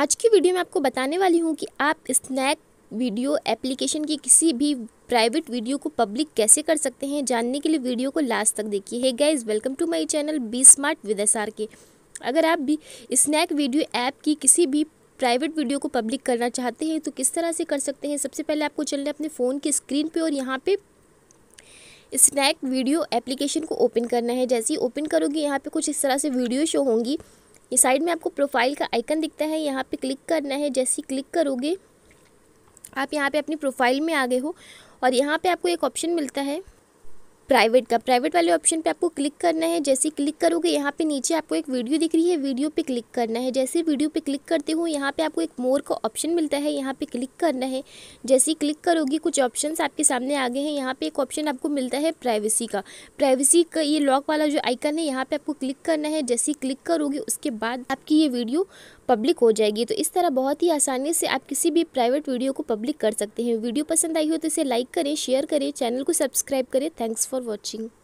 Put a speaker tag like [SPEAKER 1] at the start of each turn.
[SPEAKER 1] आज की वीडियो में आपको बताने वाली हूँ कि आप स्नैक वीडियो एप्लीकेशन की किसी भी प्राइवेट वीडियो को पब्लिक कैसे कर सकते हैं जानने के लिए वीडियो को लास्ट तक देखिए hey guys welcome to my channel be smart with S K अगर आप भी स्नैक वीडियो ऐप की किसी भी प्राइवेट वीडियो को पब्लिक करना चाहते हैं तो किस तरह से कर सकते हैं सबसे पहले आपको चलना है अपने फ़ोन की स्क्रीन पे और यहाँ पे स्नैक वीडियो एप्लीकेशन को ओपन करना है जैसे ही ओपन करोगे यहाँ पे कुछ इस तरह से वीडियो शो होंगी ये साइड में आपको प्रोफाइल का आइकन दिखता है यहाँ पे क्लिक करना है जैसे क्लिक करोगे आप यहाँ पे अपनी प्रोफाइल में आ गए हो और यहाँ पे आपको एक ऑप्शन मिलता है प्राइवेट का प्राइवेट वाले ऑप्शन पे आपको क्लिक करना है जैसे क्लिक करोगे यहाँ पे नीचे आपको एक वीडियो दिख रही है वीडियो पे क्लिक करना है जैसे वीडियो पे क्लिक करते हो यहाँ पे आपको एक मोर का ऑप्शन मिलता है यहाँ पे क्लिक करना है जैसे क्लिक करोगे कुछ ऑप्शंस आपके सामने आ गए हैं यहाँ पे एक ऑप्शन आपको मिलता है प्राइवेसी का प्राइवेसी का ये लॉक वाला जो आइकन है यहाँ पर आपको क्लिक करना है जैसे क्लिक करोगे उसके बाद आपकी ये वीडियो पब्लिक हो जाएगी तो इस तरह बहुत ही आसानी से आप किसी भी प्राइवेट वीडियो को पब्लिक कर सकते हैं वीडियो पसंद आई हो तो इसे लाइक करें शेयर करें चैनल को सब्सक्राइब करें थैंक्स फॉर watching